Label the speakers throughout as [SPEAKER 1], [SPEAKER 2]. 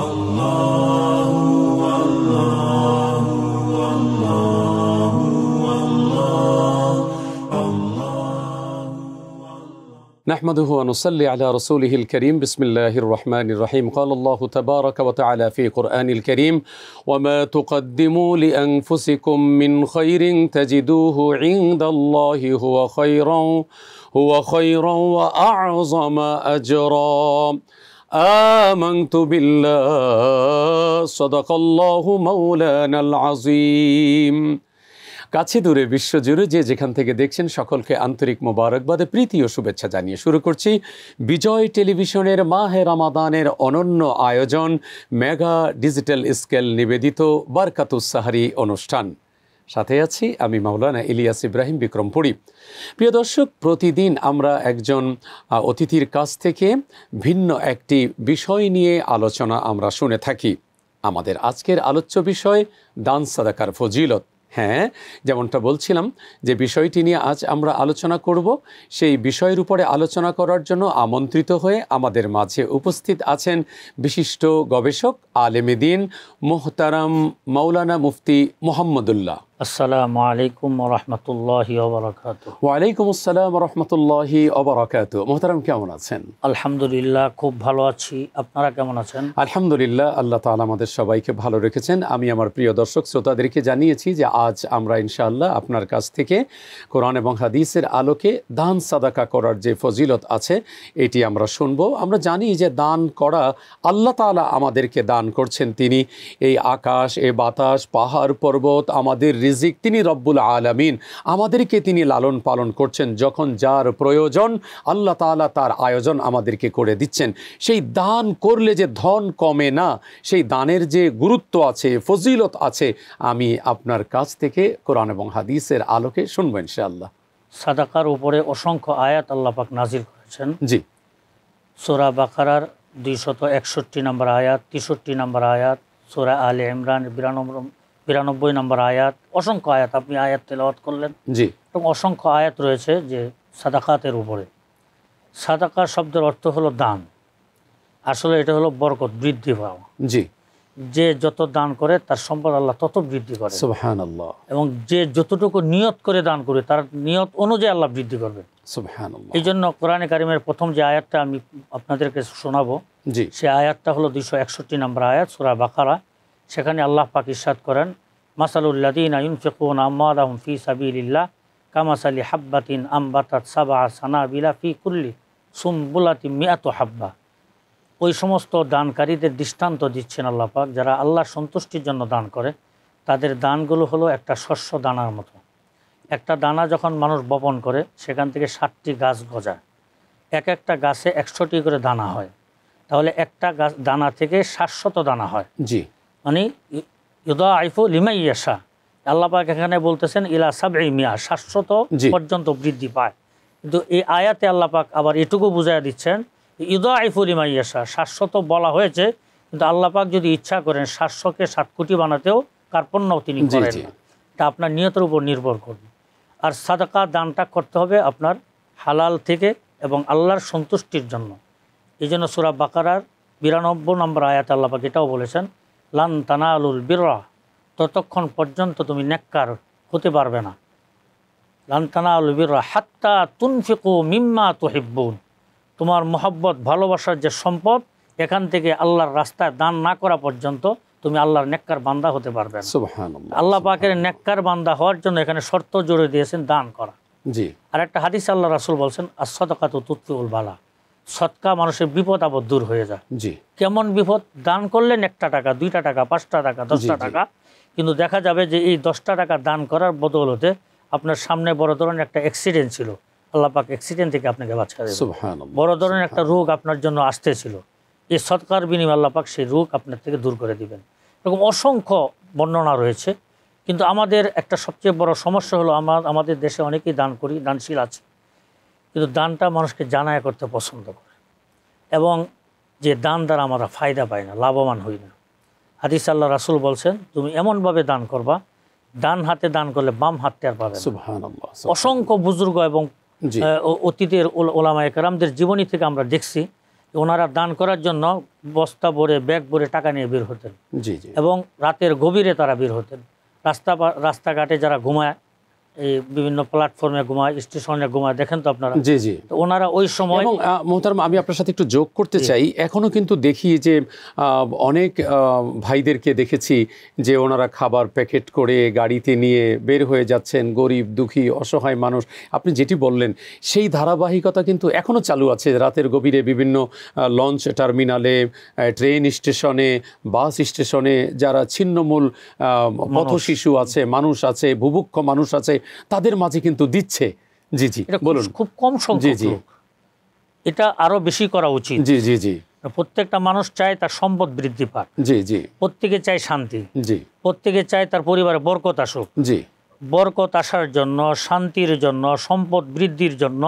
[SPEAKER 1] الله والله والله والله الله نحمده ونصلي على رسوله الكريم بسم الله الرحمن الرحيم قال الله تبارك وتعالى في قرآن الكريم وما تقدموا لأنفسكم من خير تجدوه عند الله هو خيرا هو خيرا وأعظم أجرا آمنت بالله صدق الله مولانا العظيم কাছে দূরে বিশ্বজুড়ে যে যেখান থেকে দেখছেন সকলকে আন্তরিক মোবারকবাদে প্রীতি ও শুভেচ্ছা জানিয়ে শুরু করছি বিজয় টেলিভিশনের মাহে রামাদানের অনন্য আয়োজন মেগা ডিজিটাল স্কেল নিবেদিত বারকাতুস সাহারি অনুষ্ঠান সাথে আছি আমি মাওলানা ইলিয়াস ইব্রাহিম বিক্রমপুরী প্রিয় দর্শক প্রতিদিন আমরা একজন অতিথির কাছ থেকে ভিন্ন একটি বিষয় নিয়ে আলোচনা আমরা শুনে থাকি আমাদের আজকের আলোচ্য বিষয় দান সাদাকার ফজিলত হ্যাঁ যেমনটা বলছিলাম যে বিষয়টি নিয়ে আজ আমরা আলোচনা করব সেই বিষয়ের উপরে আলোচনা করার জন্য আমন্ত্রিত হয়ে আমাদের মাঝে উপস্থিত আছেন বিশিষ্ট গবেষক আলেমেদিন মোহতারাম মৌলানা মুফতি মোহাম্মদুল্লাহ
[SPEAKER 2] আসসালামু আলাইকুম রহমতুল্লাহি অবরাকাত ওয়ালাইকুম আসসালাম রহমতুল্লাহি অবরাকাত মোহতারাম কেমন আছেন আলহামদুলিল্লাহ খুব ভালো আছি আপনারা কেমন আছেন
[SPEAKER 1] আলহামদুলিল্লাহ আল্লাহ তালা আমাদের সবাইকে ভালো রেখেছেন আমি আমার প্রিয় দর্শক শ্রোতাদেরকে জানিয়েছি যে আজ আমরা ইনশাআল্লাহ আপনার কাছ থেকে কোরআন এবং হাদিসের আলোকে দান সাদাকা করার যে ফজিলত আছে এটি আমরা শুনব আমরা জানি যে দান করা আল্লাহ তালা আমাদেরকে দান করছেন তিনি এই আকাশ এ বাতাস পাহাড় পর্বত আমাদের রিজিক তিনি রব্বুল আলমিন আমাদেরকে তিনি লালন পালন করছেন যখন যার প্রয়োজন আল্লাহ তালা তার আয়োজন আমাদেরকে করে দিচ্ছেন সেই দান করলে যে ধন কমে না সেই দানের যে গুরুত্ব আছে ফজিলত আছে আমি আপনার কাছ থেকে কোরআন এবং হাদিসের আলোকে শুনবো ইনশাআল্লাহ
[SPEAKER 2] সাদাকার উপরে অসংখ্য আয়াত আল্লাপাক নাজির করেছেন জি সোরা বাকারার দুইশত একষট্টি নম্বর আয়াত তেষট্টি নম্বর আয়াত সোরা আলে ইমরান বিরানব্বই বিরানব্বই নম্বর আয়াত অসংখ্য আয়াত আপনি আয়াত তেলাওয়াত করলেন জি এবং অসংখ্য আয়াত রয়েছে যে সাদাকাতের উপরে সাদাকা শব্দের অর্থ হলো দান আসলে এটা হলো বরকত বৃদ্ধি পাওয়া জি যে যত দান করে তার সম্পদ আল্লাহ তত বৃদ্ধি করে সুবহানাল্লাহ এবং যে যতটুকু নিয়ত করে দান করে তার নিয়ত অনুযায়ী আল্লাহ বৃদ্ধি করবেন সুবহানাল্লাহ এই জন্য কোরআনে কারিমের প্রথম যে আয়াতটা আমি আপনাদেরকে শোনাবো জি সে আয়াতটা হলো দুইশো একষট্টি নম্বর আয়াত সুরা বাকারা সেখানে আল্লাহ পাক ইসাদ করেন মাসালুল্লাদিন আয়ুনফিকুন আম্মাদ আহম ফি সাবিল্লাহ কামাসালি হাব্বাতিন আম্বাত সাবা বিলা ফি কুল্লি সুম্বুলাতি মিয়াত হাব্বা ওই সমস্ত দানকারীদের দৃষ্টান্ত দিচ্ছেন আল্লাহ পাক যারা আল্লাহ সন্তুষ্টির জন্য দান করে তাদের দানগুলো হলো একটা শস্য দানার মতো একটা দানা যখন মানুষ বপন করে সেখান থেকে ষাটটি গাছ গজায় এক একটা গাছে একশোটি করে দানা হয় তাহলে একটা গাছ দানা থেকে সাতশত দানা হয় জি মানে ইদা আইফু লিমাই ইয়াসা আল্লাপাক এখানে বলতেছেন ইলা সাব মিয়া শাশ্বত পর্যন্ত বৃদ্ধি পায় কিন্তু এই আয়াতে আল্লাপাক আবার এটুকু বুঝাই দিচ্ছেন ইদা আইফু লিমাই ইয়াসা শাশ্বত বলা হয়েছে কিন্তু আল্লাপাক যদি ইচ্ছা করেন সাতশোকে ষাট কোটি বানাতেও কার্পণ্য তিনি করেন এটা তা আপনার নিয়তের উপর নির্ভর করবে আর সাদাকা দানটা করতে হবে আপনার হালাল থেকে এবং আল্লাহর সন্তুষ্টির জন্য এই জন্য সুরাব বাকারার বিরানব্বই নম্বর আয়াত আল্লাপাক এটাও বলেছেন লান তানালুল বিরা ততক্ষণ পর্যন্ত তুমি নেককার হতে পারবে না লান তানালুল বিরা হাত্তা তুনফিকু মিম্মা তোহিব্বুন তোমার মোহব্বত ভালোবাসার যে সম্পদ এখান থেকে আল্লাহর রাস্তায় দান না করা পর্যন্ত তুমি আল্লাহর নেককার বান্দা হতে পারবে আল্লাহ পাকের নেককার বান্দা হওয়ার জন্য এখানে শর্ত জোরে দিয়েছেন দান করা জি আর একটা হাদিস আল্লাহ রাসুল বলছেন আসদাকাত তুৎফিউল বালা সৎকা মানুষের বিপদ আপদ দূর হয়ে যায় জি কেমন বিপদ দান করলেন একটা টাকা দুইটা টাকা পাঁচটা টাকা দশটা টাকা কিন্তু দেখা যাবে যে এই দশটা টাকা দান করার বদৌলতে আপনার সামনে বড় ধরনের একটা অ্যাক্সিডেন্ট ছিল আল্লাপাক অ্যাক্সিডেন্ট থেকে আপনাকে বাঁচা দেবে বড় ধরনের একটা রোগ আপনার জন্য আসতেছিল এই সৎকার বিনিময় আল্লাপাক সেই রোগ আপনার থেকে দূর করে দিবেন এরকম অসংখ্য বর্ণনা রয়েছে কিন্তু আমাদের একটা সবচেয়ে বড় সমস্যা হলো আমার আমাদের দেশে অনেকেই দান করি দানশীল আছে কিন্তু দানটা মানুষকে জানায় করতে পছন্দ করে এবং যে দান দ্বারা আমরা ফায়দা পাই না লাভবান হই না হাদিস আল্লাহ রাসুল বলছেন তুমি এমনভাবে দান করবা ডান হাতে দান করলে বাম হাতে আর পাবে অসংখ্য বুজুর্গ এবং অতীতের ওলামা একরামদের জীবনী থেকে আমরা দেখছি ওনারা দান করার জন্য বস্তা ভরে ব্যাগ ভরে টাকা নিয়ে বের হতেন এবং রাতের গভীরে তারা বের হতেন রাস্তা রাস্তাঘাটে যারা ঘুমায় এই বিভিন্ন প্ল্যাটফর্মে ঘুমায় স্টেশনে ঘুমায় দেখেন তো আপনারা জি জি
[SPEAKER 1] ওনারা ওই সময় এবং আমি আপনার সাথে একটু যোগ করতে চাই এখনও কিন্তু দেখি যে অনেক ভাইদেরকে দেখেছি যে ওনারা খাবার প্যাকেট করে গাড়িতে নিয়ে বের হয়ে যাচ্ছেন গরিব দুঃখী অসহায় মানুষ আপনি যেটি বললেন সেই ধারাবাহিকতা কিন্তু এখনও চালু আছে রাতের গভীরে বিভিন্ন লঞ্চ টার্মিনালে ট্রেন স্টেশনে বাস স্টেশনে যারা ছিন্নমূল পথ শিশু আছে মানুষ আছে
[SPEAKER 2] ভুভুক্ষ মানুষ আছে তাদের মাঝে কিন্তু দিচ্ছে জি জি বলুন খুব কম সংখ্যক জি এটা আরো বেশি করা উচিত জি জি জি প্রত্যেকটা মানুষ চায় তার সম্পদ বৃদ্ধি পাক জি জি প্রত্যেকে চায় শান্তি জি প্রত্যেকে চায় তার পরিবারে বরকত আসুক জি বরকত আসার জন্য শান্তির জন্য সম্পদ বৃদ্ধির জন্য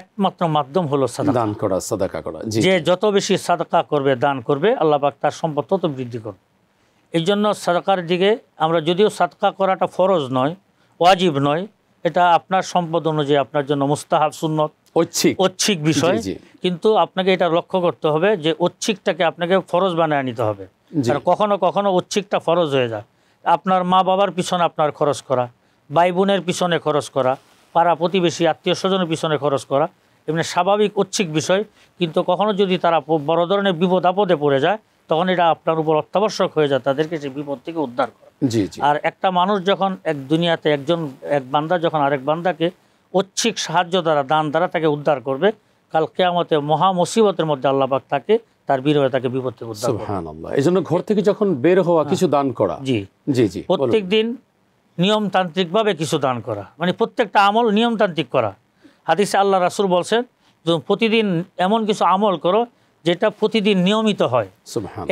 [SPEAKER 2] একমাত্র মাধ্যম হলো
[SPEAKER 1] দান করা সাদাকা করা যে
[SPEAKER 2] যত বেশি সাদাকা করবে দান করবে আল্লাহ তার সম্পদ তত বৃদ্ধি করবে এই জন্য সাদাকার দিকে আমরা যদিও সাদকা করাটা ফরজ নয় ওয়াজিব নয় এটা আপনার সম্পদ অনুযায়ী আপনার জন্য মুস্তাহাব সুন্নত ঐচ্ছিক ঐচ্ছিক বিষয় কিন্তু আপনাকে এটা লক্ষ্য করতে হবে যে ঐচ্ছিকটাকে আপনাকে ফরজ বানায় নিতে হবে আর কখনো কখনো ঐচ্ছিকটা ফরজ হয়ে যায় আপনার মা বাবার পিছনে আপনার খরচ করা ভাই বোনের পিছনে খরচ করা পাড়া প্রতিবেশী আত্মীয় স্বজনের পিছনে খরচ করা এমনি স্বাভাবিক ঐচ্ছিক বিষয় কিন্তু কখনো যদি তারা বড় ধরনের বিপদ আপদে পড়ে যায় তখন এটা আপনার উপর অত্যাবশ্যক হয়ে যায় তাদেরকে সেই বিপদ থেকে উদ্ধার করা আর একটা মানুষ যখন এক দুনিয়াতে একজন এক বান্দা যখন আরেক বান্দাকে ঐচ্ছিক সাহায্য দ্বারা দান দ্বারা তাকে উদ্ধার করবে কাল কেয়ামতে মহা মুসিবতের মধ্যে আল্লাহবাক তাকে তার বিরোধে তাকে বিপত্তি
[SPEAKER 1] এই জন্য ঘর থেকে যখন বের হওয়া হ্যাঁ। কিছু দান করা জি জি জি প্রত্যেক
[SPEAKER 2] দিন নিয়মতান্ত্রিকভাবে কিছু দান করা মানে প্রত্যেকটা আমল নিয়মতান্ত্রিক করা হাদিসে আল্লাহ রাসুল বলছেন প্রতিদিন এমন কিছু আমল করো যেটা প্রতিদিন নিয়মিত হয়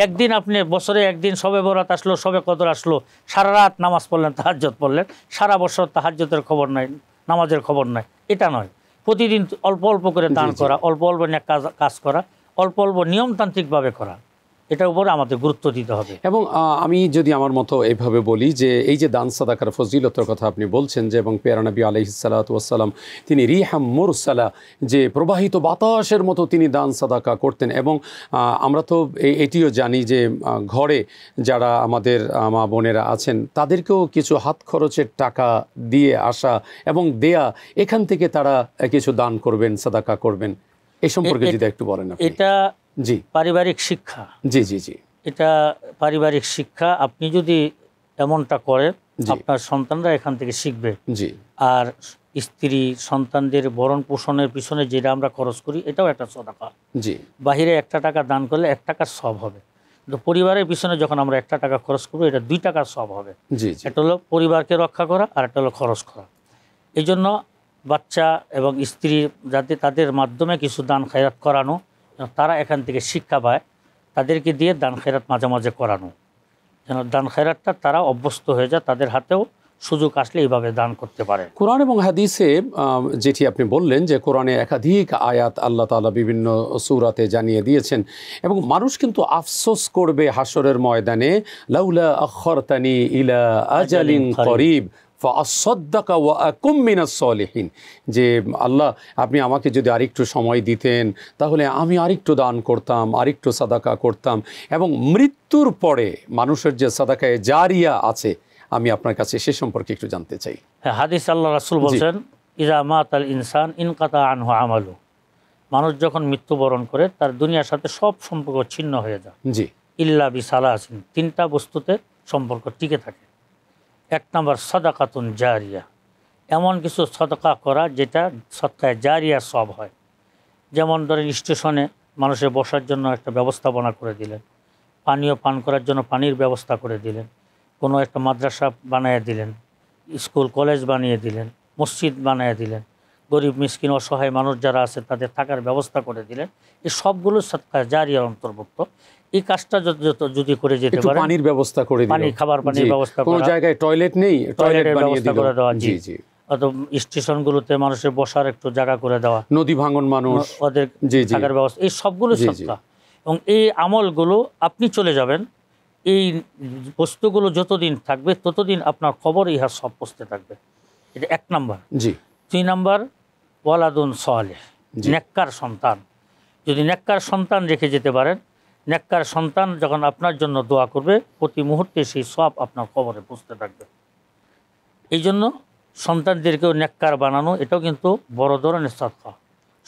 [SPEAKER 2] একদিন আপনি বছরে একদিন সবে বরাত আসলো সবে কদর আসলো সারা রাত নামাজ পড়লেন তাহাজ্যত পড়লেন সারা বছর তাহাজ্যতের খবর নাই নামাজের খবর নাই এটা নয় প্রতিদিন অল্প অল্প করে দান করা অল্প অল্প নিয়ে কাজ কাজ করা অল্প অল্প নিয়মতান্ত্রিকভাবে করা এটার উপর আমাদের গুরুত্ব দিতে হবে
[SPEAKER 1] এবং আমি যদি আমার মতো এইভাবে বলি যে এই যে দান সাদাকার ফজিলতর কথা আপনি বলছেন যে এবং পেয়ারানবী আলহিসাল্লাতাম তিনি রিহাম মুরসালা যে প্রবাহিত বাতাসের মতো তিনি দান সাদাকা করতেন এবং আমরা তো এটিও জানি যে ঘরে যারা আমাদের মা বোনেরা আছেন তাদেরকেও কিছু হাত খরচের টাকা দিয়ে আসা এবং দেয়া এখান থেকে তারা কিছু দান করবেন সাদাকা
[SPEAKER 3] করবেন এ সম্পর্কে যদি একটু বলেন এটা জি
[SPEAKER 2] পারিবারিক শিক্ষা জি জি জি এটা পারিবারিক শিক্ষা আপনি যদি এমনটা করেন আপনার সন্তানরা এখান থেকে শিখবে জি আর স্ত্রী সন্তানদের বরণ পোষণের পিছনে যেটা আমরা খরচ করি এটাও একটা সদাকা জি বাহিরে একটা টাকা দান করলে এক টাকার সব হবে কিন্তু পরিবারের পিছনে যখন আমরা একটা টাকা খরচ করবো এটা দুই টাকার সব হবে জি একটা হলো পরিবারকে রক্ষা করা আর একটা হলো খরচ করা এই জন্য বাচ্চা এবং স্ত্রী যাতে তাদের মাধ্যমে কিছু দান খায়াত করানো তারা এখান থেকে শিক্ষা পায় তাদেরকে দিয়ে দান খেরাত মাঝে মাঝে করানো যেন দান খেরাতটা তারা অভ্যস্ত হয়ে যায় তাদের হাতেও সুযোগ আসলে এইভাবে দান করতে পারে
[SPEAKER 1] কোরআন এবং হাদিসে যেটি আপনি বললেন যে কোরআনে একাধিক আয়াত আল্লাহ তালা বিভিন্ন সুরাতে জানিয়ে দিয়েছেন এবং মানুষ কিন্তু আফসোস করবে হাসরের ময়দানে লাউলা আখরতানি ইলা আজালিন করিব ফাসদ্দাকা ওয়া আকুমিনাসলেহীন যে আল্লাহ আপনি আমাকে যদি আরেকটু সময় দিতেন তাহলে আমি আরেকটু দান করতাম আরেকটু সাদাকা করতাম এবং মৃত্যুর পরে মানুষের যে সাদাকায় জারিয়া আছে আমি আপনার কাছে সে সম্পর্কে একটু জানতে
[SPEAKER 3] চাই
[SPEAKER 2] হ্যাঁ হাদিস আল্লাহ রাসুল বলছেন ইজা মাত আল ইনসান ইনকাতা আনহু আমালু মানুষ যখন মৃত্যুবরণ করে তার দুনিয়ার সাথে সব সম্পর্ক ছিন্ন হয়ে যায় জি ইল্লা বি সালা তিনটা বস্তুতে সম্পর্ক টিকে থাকে এক নম্বর সদাকাতুন জারিয়া এমন কিছু সদকা করা যেটা সৎকায় জারিয়া সব হয় যেমন ধরেন স্টেশনে মানুষের বসার জন্য একটা ব্যবস্থাপনা করে দিলেন পানীয় পান করার জন্য পানির ব্যবস্থা করে দিলেন কোনো একটা মাদ্রাসা বানিয়ে দিলেন স্কুল কলেজ বানিয়ে দিলেন মসজিদ বানিয়ে দিলেন গরিব মিসকিন অসহায় মানুষ যারা আছে তাদের থাকার ব্যবস্থা করে দিলেন এই সবগুলো সৎকার জারিয়ার অন্তর্ভুক্ত এই কাজটা যত যদি করে যেতে পারে পানির
[SPEAKER 1] ব্যবস্থা করে পানি খাবার পানির ব্যবস্থা কোনো জায়গায় টয়লেট নেই টয়লেটের ব্যবস্থা করে দেওয়া জি জি
[SPEAKER 2] স্টেশনগুলোতে মানুষের বসার একটু জায়গা করে দেওয়া নদী ভাঙন মানুষ ওদের থাকার ব্যবস্থা এই সবগুলো সত্তা এবং এই আমলগুলো আপনি চলে যাবেন এই বস্তুগুলো যতদিন থাকবে ততদিন আপনার খবর ইহা সব পোস্তে থাকবে এটা এক নাম্বার জি দুই নাম্বার ওয়ালাদুন সহলে নেককার সন্তান যদি নেককার সন্তান রেখে যেতে পারেন নেককার সন্তান যখন আপনার জন্য দোয়া করবে প্রতি মুহূর্তে সেই সব আপনার খবরে বুঝতে থাকবে এই জন্য সন্তানদেরকেও নেককার বানানো এটাও কিন্তু বড় ধরনের সৎকা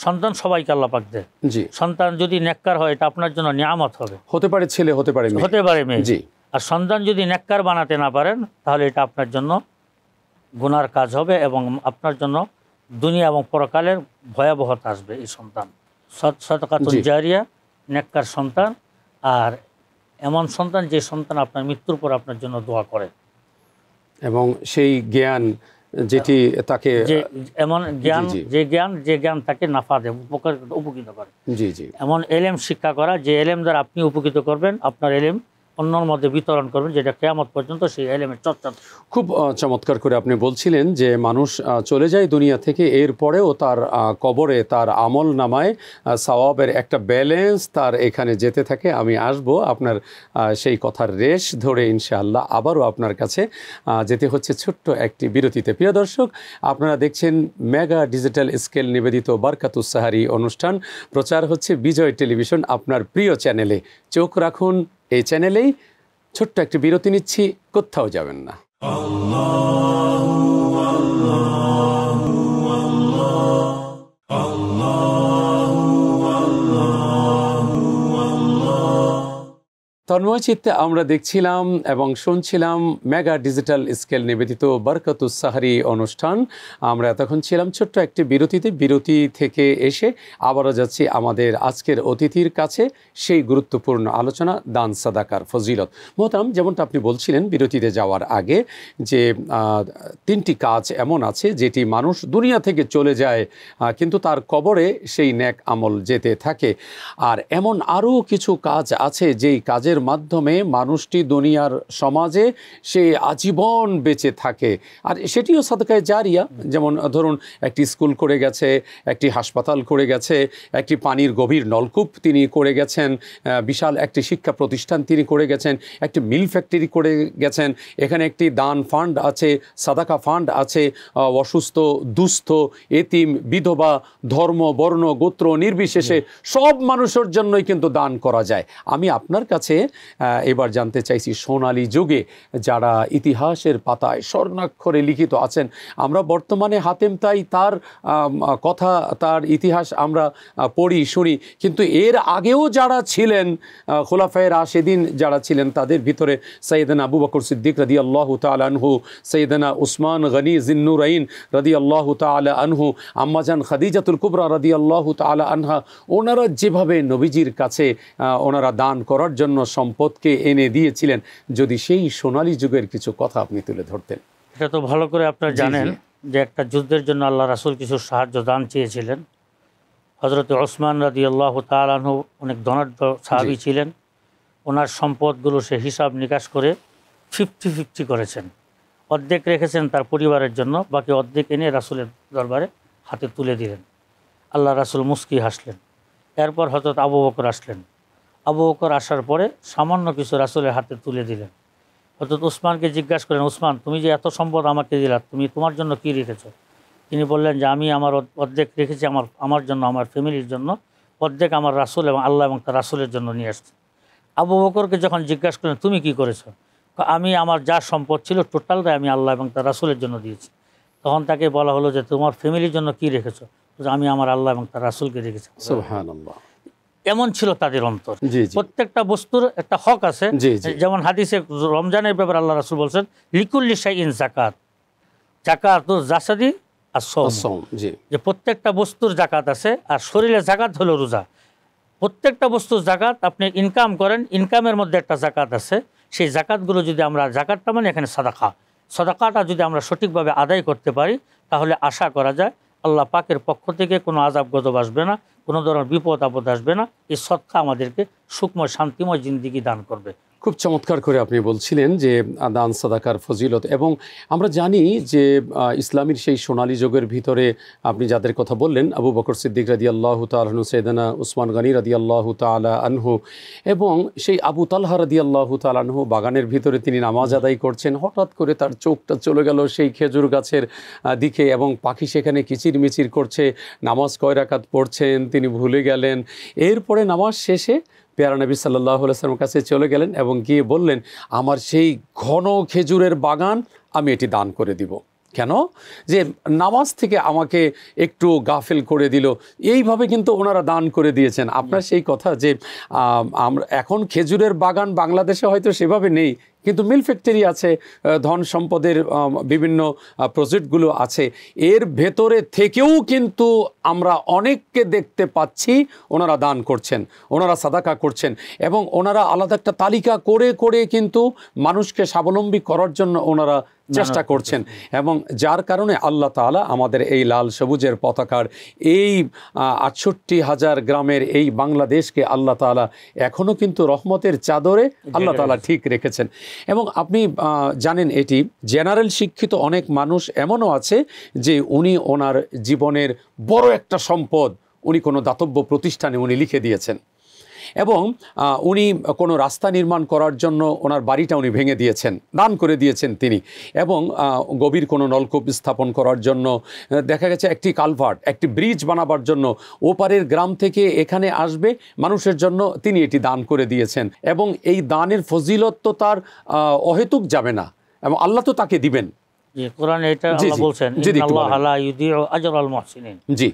[SPEAKER 2] সন্তান সবাইকে আল্লাহ পাক দেয় জি সন্তান যদি নেককার হয় এটা আপনার জন্য নিয়ামত হবে
[SPEAKER 1] হতে পারে ছেলে হতে পারে হতে পারে
[SPEAKER 2] মেয়ে জি আর সন্তান যদি নেককার বানাতে না পারেন তাহলে এটা আপনার জন্য গুনার কাজ হবে এবং আপনার জন্য দুনিয়া এবং পরকালের ভয়াবহতা আসবে এই সন্তান সৎ নেককার সন্তান আর এমন সন্তান যে সন্তান আপনার মৃত্যুর পর আপনার জন্য দোয়া করে
[SPEAKER 1] এবং সেই জ্ঞান যেটি তাকে
[SPEAKER 2] এমন জ্ঞান যে জ্ঞান যে জ্ঞান তাকে নাফা দেয় উপকার উপকৃত করে জি জি এমন এলএম শিক্ষা করা যে এলএম দ্বারা আপনি উপকৃত করবেন আপনার এলএম অন্যর মধ্যে বিতরণ করবেন যেটা কেয়ামত পর্যন্ত সেই এলেমের চর্চা
[SPEAKER 1] খুব চমৎকার করে আপনি বলছিলেন যে মানুষ চলে যায় দুনিয়া থেকে এরপরেও তার কবরে তার আমল নামায় সওয়াবের একটা ব্যালেন্স তার এখানে যেতে থাকে আমি আসব আপনার সেই কথার রেশ ধরে ইনশাআল্লাহ আবারও আপনার কাছে যেতে হচ্ছে ছোট্ট একটি বিরতিতে প্রিয় দর্শক আপনারা দেখছেন মেগা ডিজিটাল স্কেল নিবেদিত বারকাতুসাহারি অনুষ্ঠান প্রচার হচ্ছে বিজয় টেলিভিশন আপনার প্রিয় চ্যানেলে চোখ রাখুন এই চ্যানেলেই ছোট্ট একটি বিরতি নিচ্ছি কোথাও যাবেন না তন্ময়চিত্তে আমরা দেখছিলাম এবং শুনছিলাম মেগা ডিজিটাল স্কেল নিবেদিত বরকতুস উৎসাহারি অনুষ্ঠান আমরা এতক্ষণ ছিলাম ছোট্ট একটি বিরতিতে বিরতি থেকে এসে আবারও যাচ্ছি আমাদের আজকের অতিথির কাছে সেই গুরুত্বপূর্ণ আলোচনা দান সাদাকার ফজিলত মোহতাম যেমনটা আপনি বলছিলেন বিরতিতে যাওয়ার আগে যে তিনটি কাজ এমন আছে যেটি মানুষ দুনিয়া থেকে চলে যায় কিন্তু তার কবরে সেই ন্যাক আমল যেতে থাকে আর এমন আরও কিছু কাজ আছে যেই কাজের মাধ্যমে মানুষটি দুনিয়ার সমাজে সে আজীবন বেঁচে থাকে আর সেটিও সাদকায় জারিয়া যেমন ধরুন একটি স্কুল করে গেছে একটি হাসপাতাল করে গেছে একটি পানির গভীর নলকূপ তিনি করে গেছেন বিশাল একটি শিক্ষা প্রতিষ্ঠান তিনি করে গেছেন একটি মিল ফ্যাক্টরি করে গেছেন এখানে একটি দান ফান্ড আছে সাদাকা ফান্ড আছে অসুস্থ দুস্থ এতিম বিধবা ধর্ম বর্ণ গোত্র নির্বিশেষে সব মানুষের জন্যই কিন্তু দান করা যায় আমি আপনার কাছে এবার জানতে চাইছি সোনালী যুগে যারা ইতিহাসের পাতায় স্বর্ণাক্ষরে লিখিত আছেন আমরা বর্তমানে হাতেম তাই তার কথা তার ইতিহাস আমরা পড়ি শুনি কিন্তু এর আগেও যারা ছিলেন খোলাফায়ের আশেদিন যারা ছিলেন তাদের ভিতরে সৈয়দনা আবু বকর সিদ্দিক রদি আল্লাহ আনহু সৈয়দনা উসমান গনি জিন্নুরাইন রদি আল্লাহ তালা আনহু আম্মাজান খাদিজাতুল কুবরা রদি আল্লাহ তালা আনহা ওনারা যেভাবে নবীজির কাছে ওনারা দান করার জন্য সম্পদকে এনে দিয়েছিলেন যদি সেই সোনালী যুগের কিছু কথা আপনি তুলে ধরতেন
[SPEAKER 2] এটা তো ভালো করে আপনারা জানেন যে একটা যুদ্ধের জন্য আল্লাহ রাসুল কিছু সাহায্য দান চেয়েছিলেন হজরত ওসমান রাজি আল্লাহ তালাহু অনেক ধনাঢ্য সাহাবি ছিলেন ওনার সম্পদগুলো সে হিসাব নিকাশ করে ফিফটি ফিফটি করেছেন অর্ধেক রেখেছেন তার পরিবারের জন্য বাকি অর্ধেক এনে রাসুলের দরবারে হাতে তুলে দিলেন আল্লাহ রাসুল মুস্কি হাসলেন এরপর হজরত আবু বকর আসলেন আবু বকর আসার পরে সামান্য কিছু রাসুলের হাতে তুলে দিলেন অর্থাৎ উসমানকে জিজ্ঞাসা করেন উসমান তুমি যে এত সম্পদ আমাকে দিলা তুমি তোমার জন্য কি রেখেছ তিনি বললেন যে আমি আমার অর্ধেক রেখেছি আমার আমার জন্য আমার ফ্যামিলির জন্য অর্ধেক আমার রাসুল এবং আল্লাহ এবং তার রাসুলের জন্য নিয়ে আসছে আবু বকরকে যখন জিজ্ঞাসা করলেন তুমি কি করেছো আমি আমার যা সম্পদ ছিল টোটালটাই আমি আল্লাহ এবং তার রাসুলের জন্য দিয়েছি তখন তাকে বলা হলো যে তোমার ফ্যামিলির জন্য কি রেখেছো আমি আমার আল্লাহ এবং তার রাসুলকে রেখেছি এমন ছিল তাদের অন্তর প্রত্যেকটা বস্তুর একটা হক আছে যেমন হাদিসে রমজানের ব্যাপারে আল্লাহ রাসুল বলছেন লিকুল্লি ইন জাকাত জাকাত জাসাদি আর যে প্রত্যেকটা বস্তুর জাকাত আছে আর শরীরে জাকাত হলো রোজা প্রত্যেকটা বস্তুর জাকাত আপনি ইনকাম করেন ইনকামের মধ্যে একটা জাকাত আছে সেই জাকাতগুলো যদি আমরা জাকাতটা মানে এখানে সাদাখা সদাকাটা যদি আমরা সঠিকভাবে আদায় করতে পারি তাহলে আশা করা যায় আল্লাহ পাকের পক্ষ থেকে কোনো আজাব গজব আসবে না কোনো ধরনের বিপদ আপদ আসবে না এই সত্তা আমাদেরকে সুক্ষ্ম শান্তিময় জিন্দিগি দান করবে
[SPEAKER 1] খুব চমৎকার করে আপনি বলছিলেন যে দান সাদাকার ফজিলত এবং আমরা জানি যে ইসলামের সেই সোনালী যুগের ভিতরে আপনি যাদের কথা বললেন আবু বকর সিদ্দিক রাদি আল্লাহ তালহু সৈদানা উসমান গানী রাদি আল্লাহ তালা আনহু এবং সেই আবু তালহা রাদি আল্লাহ তালানহু বাগানের ভিতরে তিনি নামাজ আদায় করছেন হঠাৎ করে তার চোখটা চলে গেল সেই খেজুর গাছের দিকে এবং পাখি সেখানে কিচির মিচির করছে নামাজ কয় রাকাত পড়ছেন তিনি ভুলে গেলেন এরপরে নামাজ শেষে পেয়ারা নবী সাল্লাহামের কাছে চলে গেলেন এবং গিয়ে বললেন আমার সেই ঘন খেজুরের বাগান আমি এটি দান করে দিব কেন যে নামাজ থেকে আমাকে একটু গাফেল করে দিল এইভাবে কিন্তু ওনারা দান করে দিয়েছেন আপনার সেই কথা যে আমরা এখন খেজুরের বাগান বাংলাদেশে হয়তো সেভাবে নেই কিন্তু মিল ফ্যাক্টরি আছে ধন সম্পদের বিভিন্ন প্রজেক্টগুলো আছে এর ভেতরে থেকেও কিন্তু আমরা অনেককে দেখতে পাচ্ছি ওনারা দান করছেন ওনারা সাদাকা করছেন এবং ওনারা আলাদা একটা তালিকা করে করে কিন্তু মানুষকে স্বাবলম্বী করার জন্য ওনারা চেষ্টা করছেন এবং যার কারণে আল্লাহ তালা আমাদের এই লাল সবুজের পতাকার এই আটষট্টি হাজার গ্রামের এই বাংলাদেশকে আল্লাহ তালা এখনও কিন্তু রহমতের চাদরে আল্লাহ তালা ঠিক রেখেছেন এবং আপনি জানেন এটি জেনারেল শিক্ষিত অনেক মানুষ এমনও আছে যে উনি ওনার জীবনের বড় একটা সম্পদ উনি কোনো দাতব্য প্রতিষ্ঠানে উনি লিখে দিয়েছেন এবং উনি কোনো রাস্তা নির্মাণ করার জন্য ওনার বাড়িটা উনি ভেঙে দিয়েছেন দান করে দিয়েছেন তিনি এবং গভীর কোনো নলকূপ স্থাপন করার জন্য দেখা গেছে একটি কালভার্ট একটি ব্রিজ বানাবার জন্য ওপারের গ্রাম থেকে এখানে আসবে মানুষের জন্য তিনি এটি দান করে দিয়েছেন এবং এই দানের ফজিলত তো তার অহেতুক যাবে না এবং আল্লাহ তো তাকে দিবেন
[SPEAKER 2] জি কোরআন এটা আল্লাহ জি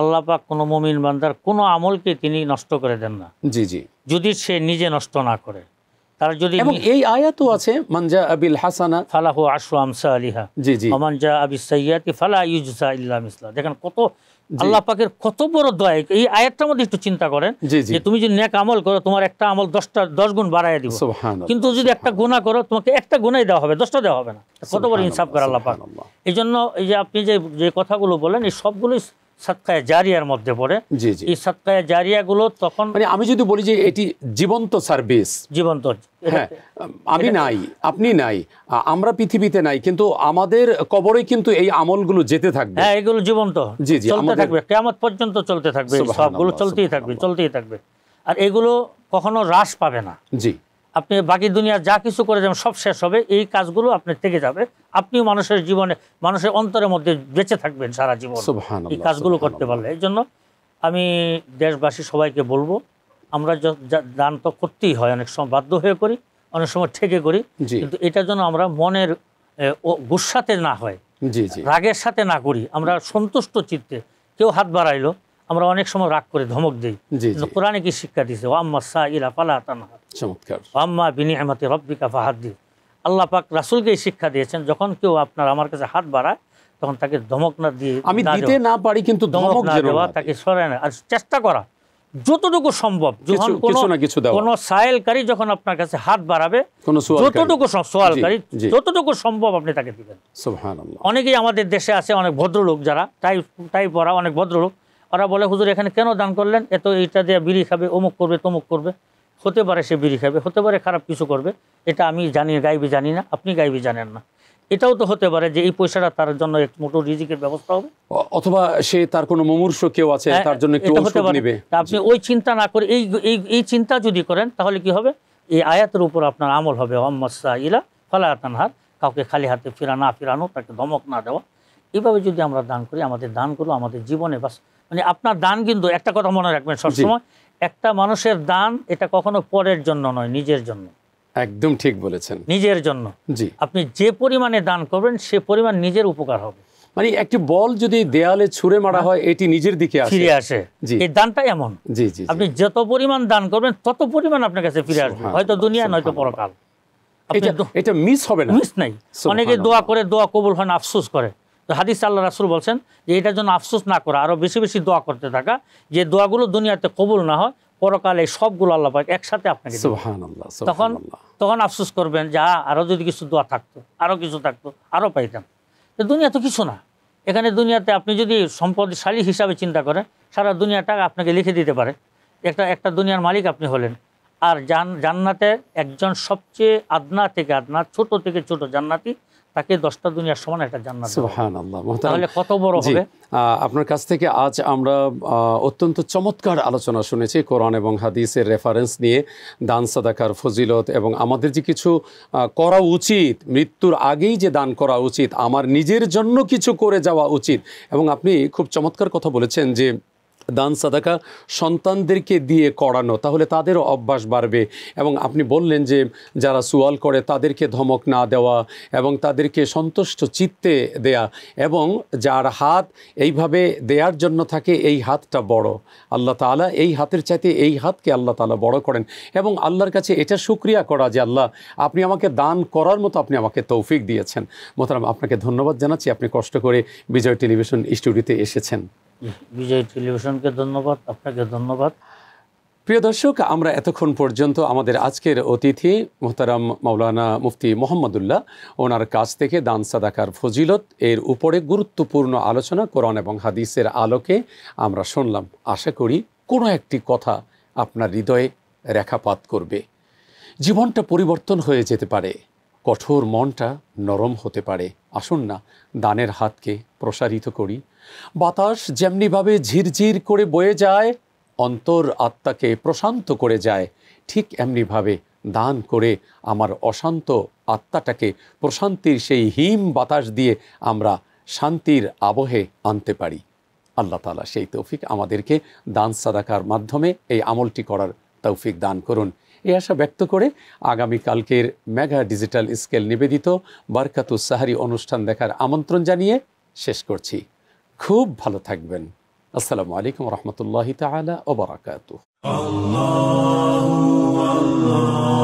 [SPEAKER 2] আল্লাপাক কোনো মমিন বান্দার কোনো আমলকে তিনি নষ্ট করে দেন না জি জি যদি সে নিজে নষ্ট না করে যে তুমি যদি নেক আমল করো তোমার একটা আমল দশটা দশ কিন্তু যদি একটা গুণা করো তোমাকে একটা গুণাই দেওয়া হবে দশটা দেওয়া হবে না কত বড় ইনসাফ করে আল্লাহ এই জন্য এই যে আপনি যে যে কথাগুলো বলেন এই সবগুলোই জারিয়ার মধ্যে মানে আমি হ্যাঁ, নাই
[SPEAKER 1] আপনি নাই আমরা পৃথিবীতে নাই কিন্তু আমাদের কবরে কিন্তু
[SPEAKER 2] এই আমলগুলো যেতে থাকবে হ্যাঁ এগুলো জীবন্ত
[SPEAKER 3] জি জি থাকবে
[SPEAKER 2] কেমন পর্যন্ত চলতে থাকবে সবগুলো চলতেই থাকবে চলতেই থাকবে আর এগুলো কখনো হ্রাস পাবে না জি আপনি বাকি দুনিয়ার যা কিছু করে যাবেন সব শেষ হবে এই কাজগুলো আপনার থেকে যাবে আপনিও মানুষের জীবনে মানুষের অন্তরের মধ্যে বেঁচে থাকবেন সারা জীবন এই কাজগুলো করতে পারলে এই জন্য আমি দেশবাসী সবাইকে বলবো আমরা দান তো করতেই হয় অনেক সময় বাধ্য হয়ে করি অনেক সময় ঠেকে করি কিন্তু এটা যেন আমরা মনের গুসাতে না হয় রাগের সাথে না করি আমরা সন্তুষ্ট চিত্তে কেউ হাত বাড়াইলো আমরা অনেক সময় রাগ করে ধমক দিই কোরআনে কি শিক্ষা দিছে আল্লাহ পাক রাসুলকেই শিক্ষা দিয়েছেন যখন কেউ আপনার আমার কাছে হাত বাড়ায় তখন তাকে ধমক না দিয়ে আমি দিতে না পারি কিন্তু ধমক না দেওয়া তাকে সরায় না আর চেষ্টা করা যতটুকু সম্ভব কোন সায়েলকারী যখন আপনার কাছে হাত বাড়াবে যতটুকু সোয়ালকারী যতটুকু সম্ভব আপনি তাকে দিবেন অনেকেই আমাদের দেশে আছে অনেক ভদ্রলোক যারা তাই তাই পড়া অনেক ভদ্রলোক ওরা বলে হুজুর এখানে কেন দান করলেন এত এইটা দিয়ে বিড়ি খাবে অমুক করবে তমুক করবে হতে পারে সে বিড়ি খাবে হতে পারে খারাপ কিছু করবে এটা আমি জানি গাইবি জানি না আপনি গাইবি জানেন না এটাও তো হতে পারে যে এই পয়সাটা তার জন্য এক মোটো রিজিকের ব্যবস্থা হবে
[SPEAKER 1] অথবা সে তার কোনো মমূর্ষ কেউ আছে হ্যাঁ, তার জন্য একটু হতে নেবে
[SPEAKER 2] আপনি ওই চিন্তা না করে এই এই চিন্তা যদি করেন তাহলে কি হবে এই আয়াতের উপর আপনার আমল হবে অম্মসা ইলা ফলা তানহার কাউকে খালি হাতে ফেরা না ফেরানো তাকে ধমক না দেওয়া এভাবে যদি আমরা দান করি আমাদের দানগুলো আমাদের জীবনে বাস মানে আপনার দান কিন্তু একটা কথা মনে রাখবেন সবসময় একটা মানুষের দান এটা কখনো পরের জন্য নয় নিজের জন্য একদম ঠিক বলেছেন নিজের জন্য জি আপনি যে পরিমাণে দান করবেন সে পরিমাণ নিজের উপকার হবে মানে একটি বল যদি দেয়ালে ছুঁড়ে মারা হ্যাঁ। হয় এটি নিজের দিকে ফিরে আসে এই দানটাই এমন জি জি আপনি যত পরিমাণ দান করবেন তত পরিমাণ আপনার কাছে ফিরে আসবে হয়তো দুনিয়া নয়তো পরকাল এটা মিস হবে না মিস নাই অনেকে দোয়া করে দোয়া কবুল হয় না আফসোস করে তো হাদিস আল্লাহ রাসুল বলছেন যে এটার জন্য আফসোস না করা আরও বেশি বেশি দোয়া করতে থাকা যে দোয়াগুলো দুনিয়াতে কবুল না হয় পরকালে সবগুলো আল্লাহ পাক একসাথে আপনাকে তখন তখন আফসোস করবেন যে আরও যদি কিছু দোয়া থাকতো আরও কিছু থাকতো আরও পাইতাম তো দুনিয়া তো কিছু না এখানে দুনিয়াতে আপনি যদি সম্পদশালী হিসাবে চিন্তা করেন সারা দুনিয়াটা আপনাকে লিখে দিতে পারে একটা একটা দুনিয়ার মালিক আপনি হলেন আর জান জান্নাতে একজন সবচেয়ে আদনা থেকে আদনা ছোট থেকে ছোট জান্নাতি তাকে দশটা দুনিয়ার সমান একটা
[SPEAKER 1] তাহলে কত বড় হবে আপনার কাছ থেকে আজ আমরা অত্যন্ত চমৎকার আলোচনা শুনেছি কোরআন এবং হাদিসের রেফারেন্স নিয়ে দান সাদাকার ফজিলত এবং আমাদের যে কিছু করা উচিত মৃত্যুর আগেই যে দান করা উচিত আমার নিজের জন্য কিছু করে যাওয়া উচিত এবং আপনি খুব চমৎকার কথা বলেছেন যে দান সাদাকা সন্তানদেরকে দিয়ে করানো তাহলে তাদেরও অভ্যাস বাড়বে এবং আপনি বললেন যে যারা সুয়াল করে তাদেরকে ধমক না দেওয়া এবং তাদেরকে সন্তুষ্ট চিত্তে দেয়া এবং যার হাত এইভাবে দেয়ার জন্য থাকে এই হাতটা বড় আল্লাহ তালা এই হাতের চাইতে এই হাতকে আল্লাহ তালা বড় করেন এবং আল্লাহর কাছে এটা সুক্রিয়া করা যে আল্লাহ আপনি আমাকে দান করার মতো আপনি আমাকে তৌফিক দিয়েছেন মোতারাম আপনাকে ধন্যবাদ জানাচ্ছি আপনি কষ্ট করে বিজয় টেলিভিশন স্টুডিওতে এসেছেন
[SPEAKER 2] বিজয় টেলিভিশনকে ধন্যবাদ আপনাকে
[SPEAKER 1] ধন্যবাদ প্রিয় দর্শক আমরা এতক্ষণ পর্যন্ত আমাদের আজকের অতিথি মোহতারাম মৌলানা মুফতি মোহাম্মদুল্লাহ ওনার কাছ থেকে দান সাদাকার ফজিলত এর উপরে গুরুত্বপূর্ণ আলোচনা কোরআন এবং হাদিসের আলোকে আমরা শুনলাম আশা করি কোনো একটি কথা আপনার হৃদয়ে রেখাপাত করবে জীবনটা পরিবর্তন হয়ে যেতে পারে কঠোর মনটা নরম হতে পারে আসুন না দানের হাতকে প্রসারিত করি বাতাস যেমনিভাবে ঝিরঝির করে বয়ে যায় অন্তর আত্মাকে প্রশান্ত করে যায় ঠিক এমনিভাবে দান করে আমার অশান্ত আত্মাটাকে প্রশান্তির সেই হিম বাতাস দিয়ে আমরা শান্তির আবহে আনতে পারি আল্লাহ তালা সেই তৌফিক আমাদেরকে দান সাদাকার মাধ্যমে এই আমলটি করার তৌফিক দান করুন এ আশা ব্যক্ত করে আগামীকালকের মেঘা ডিজিটাল স্কেল নিবেদিত বারকাতু সাহারি অনুষ্ঠান দেখার আমন্ত্রণ জানিয়ে শেষ করছি খুব ভালো থাকবেন আসসালামু আলাইকুম রহমতুল্লাহ তালা ওবরাকাত আল্লাহ